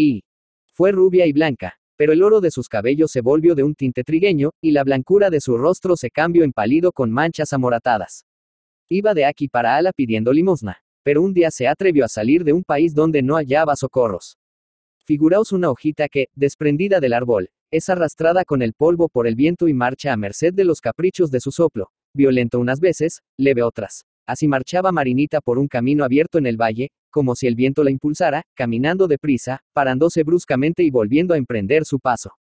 y fue rubia y blanca, pero el oro de sus cabellos se volvió de un tinte trigueño, y la blancura de su rostro se cambió en pálido con manchas amoratadas. Iba de aquí para ala pidiendo limosna, pero un día se atrevió a salir de un país donde no hallaba socorros. Figuraos una hojita que, desprendida del árbol, es arrastrada con el polvo por el viento y marcha a merced de los caprichos de su soplo, violento unas veces, leve otras. Así marchaba Marinita por un camino abierto en el valle, como si el viento la impulsara, caminando deprisa, parándose bruscamente y volviendo a emprender su paso.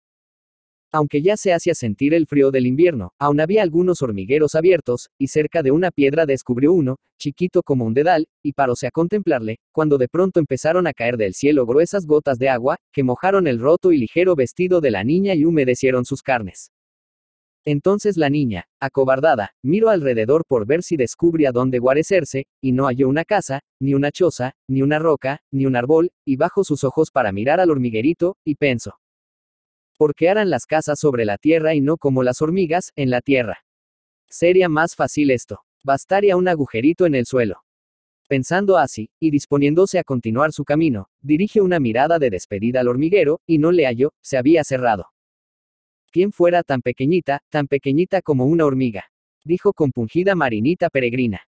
Aunque ya se hacía sentir el frío del invierno, aún había algunos hormigueros abiertos, y cerca de una piedra descubrió uno, chiquito como un dedal, y paróse a contemplarle, cuando de pronto empezaron a caer del cielo gruesas gotas de agua, que mojaron el roto y ligero vestido de la niña y humedecieron sus carnes. Entonces la niña, acobardada, miró alrededor por ver si a dónde guarecerse, y no halló una casa, ni una choza, ni una roca, ni un árbol, y bajo sus ojos para mirar al hormiguerito, y pensó. ¿Por qué harán las casas sobre la tierra y no como las hormigas, en la tierra? Sería más fácil esto. Bastaría un agujerito en el suelo. Pensando así, y disponiéndose a continuar su camino, dirige una mirada de despedida al hormiguero, y no le halló, se había cerrado quien fuera tan pequeñita, tan pequeñita como una hormiga. Dijo compungida Marinita Peregrina.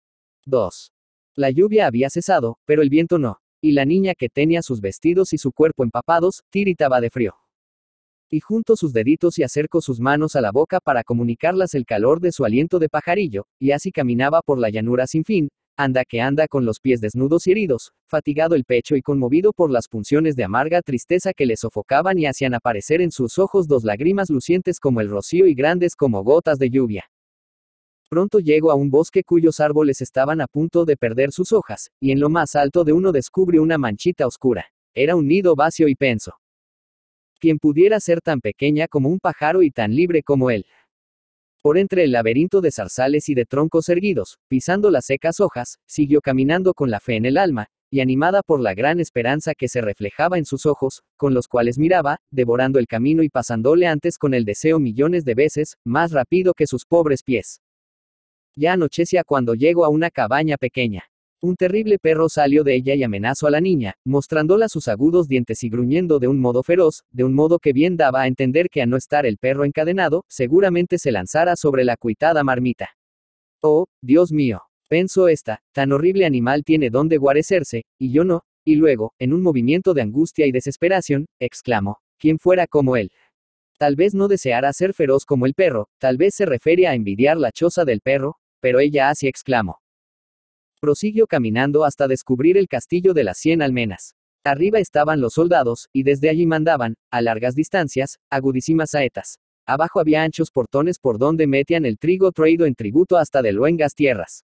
2. La lluvia había cesado, pero el viento no, y la niña que tenía sus vestidos y su cuerpo empapados, tiritaba de frío. Y junto sus deditos y acercó sus manos a la boca para comunicarlas el calor de su aliento de pajarillo, y así caminaba por la llanura sin fin, Anda que anda con los pies desnudos y heridos, fatigado el pecho y conmovido por las punciones de amarga tristeza que le sofocaban y hacían aparecer en sus ojos dos lágrimas lucientes como el rocío y grandes como gotas de lluvia. Pronto llego a un bosque cuyos árboles estaban a punto de perder sus hojas, y en lo más alto de uno descubre una manchita oscura. Era un nido vacío y penso. ¿Quién pudiera ser tan pequeña como un pájaro y tan libre como él, por entre el laberinto de zarzales y de troncos erguidos, pisando las secas hojas, siguió caminando con la fe en el alma, y animada por la gran esperanza que se reflejaba en sus ojos, con los cuales miraba, devorando el camino y pasándole antes con el deseo millones de veces, más rápido que sus pobres pies. Ya anochecía cuando llegó a una cabaña pequeña. Un terrible perro salió de ella y amenazó a la niña, mostrándola sus agudos dientes y gruñendo de un modo feroz, de un modo que bien daba a entender que a no estar el perro encadenado, seguramente se lanzara sobre la cuitada marmita. Oh, Dios mío. Pensó esta, tan horrible animal tiene dónde guarecerse, y yo no, y luego, en un movimiento de angustia y desesperación, exclamó, ¿quién fuera como él? Tal vez no deseara ser feroz como el perro, tal vez se refiere a envidiar la choza del perro, pero ella así exclamó, Prosiguió caminando hasta descubrir el castillo de las cien almenas. Arriba estaban los soldados, y desde allí mandaban, a largas distancias, agudísimas saetas. Abajo había anchos portones por donde metían el trigo traído en tributo hasta de luengas tierras.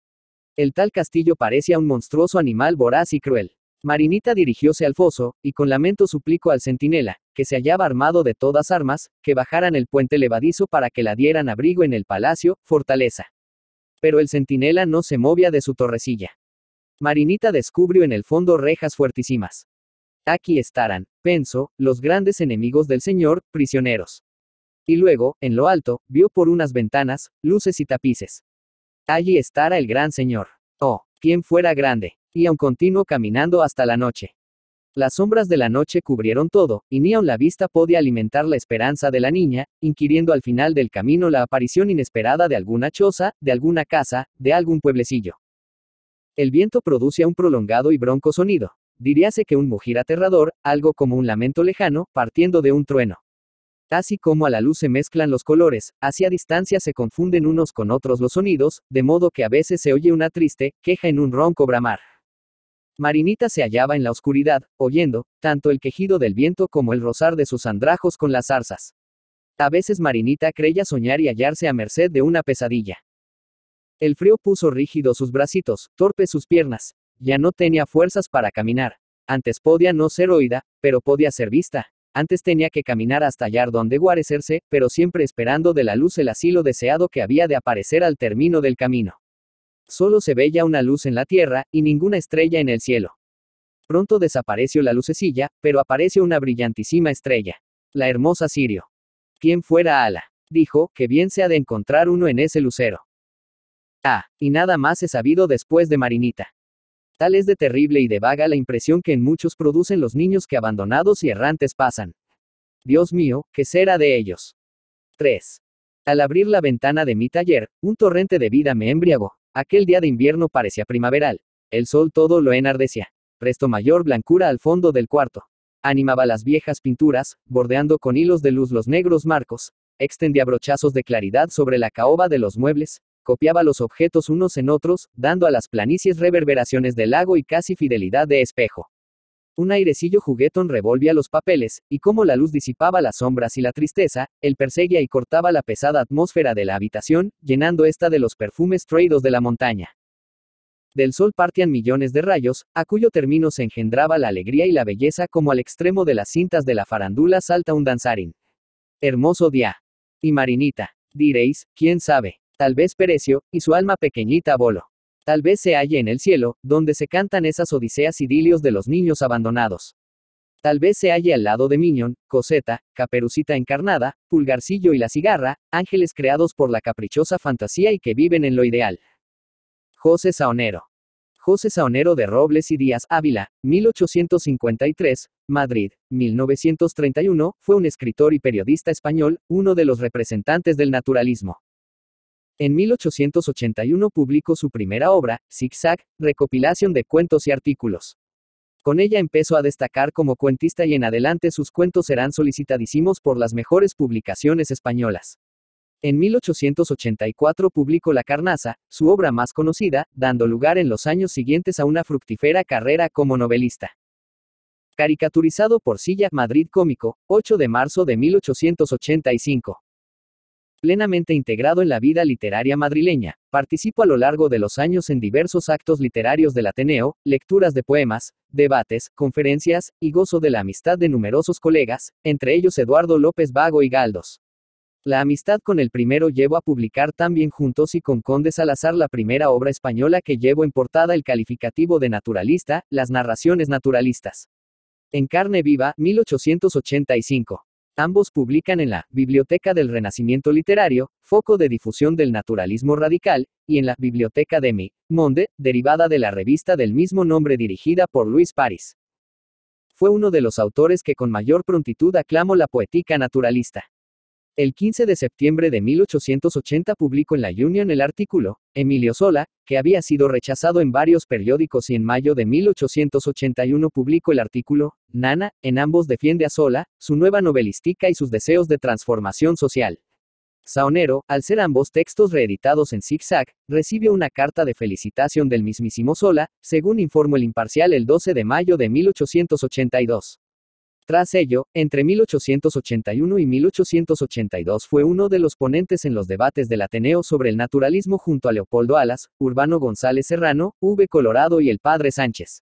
El tal castillo parecía un monstruoso animal voraz y cruel. Marinita dirigióse al foso, y con lamento suplicó al centinela, que se hallaba armado de todas armas, que bajaran el puente levadizo para que la dieran abrigo en el palacio, fortaleza pero el centinela no se movía de su torrecilla. Marinita descubrió en el fondo rejas fuertísimas. Aquí estarán, pensó, los grandes enemigos del señor, prisioneros. Y luego, en lo alto, vio por unas ventanas, luces y tapices. Allí estará el gran señor. Oh, quien fuera grande. Y aún continuó caminando hasta la noche. Las sombras de la noche cubrieron todo, y ni aun la vista podía alimentar la esperanza de la niña, inquiriendo al final del camino la aparición inesperada de alguna choza, de alguna casa, de algún pueblecillo. El viento produce un prolongado y bronco sonido. Diríase que un mugir aterrador, algo como un lamento lejano, partiendo de un trueno. Así como a la luz se mezclan los colores, hacia distancia se confunden unos con otros los sonidos, de modo que a veces se oye una triste queja en un ronco bramar. Marinita se hallaba en la oscuridad, oyendo, tanto el quejido del viento como el rozar de sus andrajos con las zarzas. A veces Marinita creía soñar y hallarse a merced de una pesadilla. El frío puso rígidos sus bracitos, torpes sus piernas. Ya no tenía fuerzas para caminar. Antes podía no ser oída, pero podía ser vista. Antes tenía que caminar hasta hallar donde guarecerse, pero siempre esperando de la luz el asilo deseado que había de aparecer al término del camino. Solo se veía una luz en la tierra, y ninguna estrella en el cielo. Pronto desapareció la lucecilla, pero apareció una brillantísima estrella. La hermosa Sirio. Quien fuera Ala. Dijo, que bien se ha de encontrar uno en ese lucero. Ah, y nada más he sabido después de Marinita. Tal es de terrible y de vaga la impresión que en muchos producen los niños que abandonados y errantes pasan. Dios mío, ¿qué será de ellos? 3. Al abrir la ventana de mi taller, un torrente de vida me embriagó. Aquel día de invierno parecía primaveral. El sol todo lo enardecía. Presto mayor blancura al fondo del cuarto. Animaba las viejas pinturas, bordeando con hilos de luz los negros marcos. Extendía brochazos de claridad sobre la caoba de los muebles. Copiaba los objetos unos en otros, dando a las planicies reverberaciones del lago y casi fidelidad de espejo. Un airecillo juguetón revolvía los papeles, y como la luz disipaba las sombras y la tristeza, él perseguía y cortaba la pesada atmósfera de la habitación, llenando esta de los perfumes traídos de la montaña. Del sol partían millones de rayos, a cuyo término se engendraba la alegría y la belleza como al extremo de las cintas de la farandula salta un danzarín. Hermoso día. Y Marinita. Diréis, quién sabe, tal vez Perecio, y su alma pequeñita voló. Tal vez se halle en el cielo, donde se cantan esas odiseas idilios de los niños abandonados. Tal vez se halle al lado de Minion, Coseta, Caperucita encarnada, Pulgarcillo y la cigarra, ángeles creados por la caprichosa fantasía y que viven en lo ideal. José Saonero. José Saonero de Robles y Díaz Ávila, 1853, Madrid, 1931, fue un escritor y periodista español, uno de los representantes del naturalismo. En 1881 publicó su primera obra, Zigzag, recopilación de cuentos y artículos. Con ella empezó a destacar como cuentista y en adelante sus cuentos serán solicitadísimos por las mejores publicaciones españolas. En 1884 publicó La Carnaza, su obra más conocida, dando lugar en los años siguientes a una fructífera carrera como novelista. Caricaturizado por Silla Madrid Cómico, 8 de marzo de 1885. Plenamente integrado en la vida literaria madrileña, Participo a lo largo de los años en diversos actos literarios del Ateneo, lecturas de poemas, debates, conferencias, y gozo de la amistad de numerosos colegas, entre ellos Eduardo López Vago y Galdos. La amistad con el primero llevó a publicar también juntos y con Conde Salazar la primera obra española que llevo en portada el calificativo de naturalista, las narraciones naturalistas. En carne viva, 1885. Ambos publican en la Biblioteca del Renacimiento Literario, foco de difusión del naturalismo radical, y en la Biblioteca de Mi Monde, derivada de la revista del mismo nombre dirigida por Luis París. Fue uno de los autores que con mayor prontitud aclamó la poética naturalista. El 15 de septiembre de 1880 publicó en la Union el artículo, Emilio Sola, que había sido rechazado en varios periódicos y en mayo de 1881 publicó el artículo, Nana, en ambos defiende a Sola, su nueva novelística y sus deseos de transformación social. Saonero, al ser ambos textos reeditados en zigzag, recibe una carta de felicitación del mismísimo Sola, según informó el imparcial el 12 de mayo de 1882. Tras ello, entre 1881 y 1882 fue uno de los ponentes en los debates del Ateneo sobre el naturalismo junto a Leopoldo Alas, Urbano González Serrano, V. Colorado y el padre Sánchez.